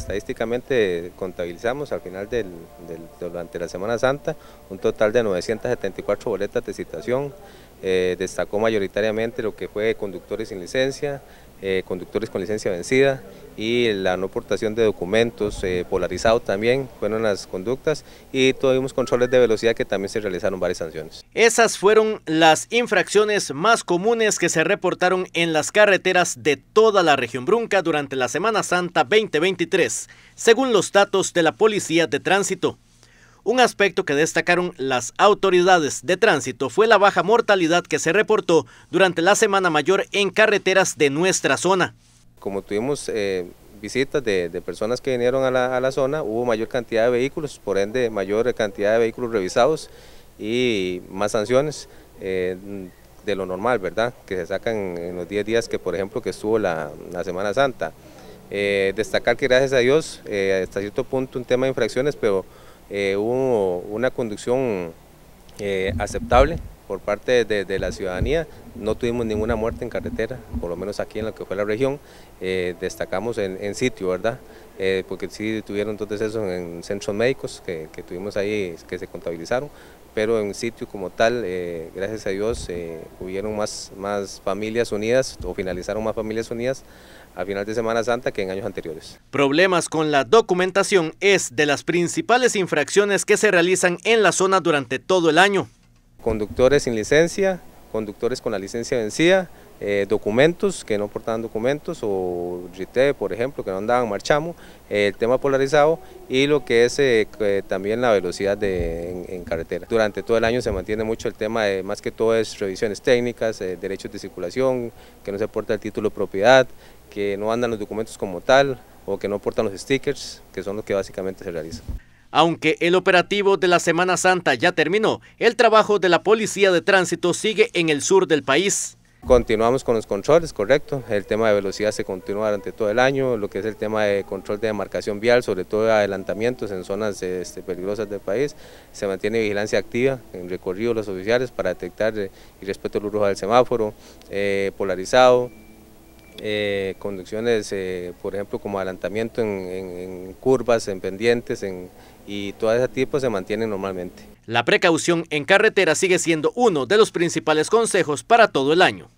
Estadísticamente contabilizamos al final del, durante la Semana Santa un total de 974 boletas de citación, eh, destacó mayoritariamente lo que fue conductores sin licencia, eh, conductores con licencia vencida y la no portación de documentos eh, polarizado también fueron las conductas y tuvimos controles de velocidad que también se realizaron varias sanciones. Esas fueron las infracciones más comunes que se reportaron en las carreteras de toda la región Brunca durante la Semana Santa 2023, según los datos de la Policía de Tránsito. Un aspecto que destacaron las autoridades de tránsito fue la baja mortalidad que se reportó durante la Semana Mayor en carreteras de nuestra zona. Como tuvimos eh, visitas de, personas que vinieron a la, zona, hubo mayor cantidad de vehículos, por ende mayor cantidad de vehículos revisados y más sanciones. Eh, de lo normal, ¿verdad? Que se sacan en los 10 días que, por ejemplo, que estuvo la, Semana Santa. Eh, destacar que gracias a Dios, hasta cierto punto un tema de infracciones, pero eh, una conducción eh, aceptable por parte de, la ciudadanía. No tuvimos ninguna muerte en carretera, por lo menos aquí en lo que fue la región. Eh, destacamos en, sitio, ¿verdad? Eh, porque sí tuvieron entonces decesos en centros médicos que, tuvimos ahí, que se contabilizaron, pero en sitio como tal, eh, gracias a Dios, hubieron más, más familias unidas o finalizaron más familias unidas a final de Semana Santa que en años anteriores. Problemas con la documentación es de las principales infracciones que se realizan en la zona durante todo el año. Conductores sin licencia, conductores con la licencia vencida, eh, documentos que no portaban documentos o RITE, por ejemplo, que no andaban marchamo, el tema polarizado y lo que es eh, eh, también la velocidad en, carretera. Durante todo el año se mantiene mucho el tema, de, más que todo es revisiones técnicas, derechos de circulación, que no se aporta el título propiedad, que no andan los documentos como tal o que no portan los stickers, que son los que básicamente se realizan. Aunque el operativo de la Semana Santa ya terminó, el trabajo de la Policía de Tránsito sigue en el sur del país. Continuamos con los controles, correcto. El tema de velocidad se continúa durante todo el año, lo que es el tema de control de demarcación vial, sobre todo adelantamientos en zonas este, peligrosas del país. Se mantiene vigilancia activa en recorrido los oficiales para detectar eh, y respeto el del semáforo, eh, polarizado, eh, conducciones, eh, por ejemplo, como adelantamiento en, curvas, en pendientes, y todo ese tipo se mantienen normalmente. La precaución en carretera sigue siendo uno de los principales consejos para todo el año.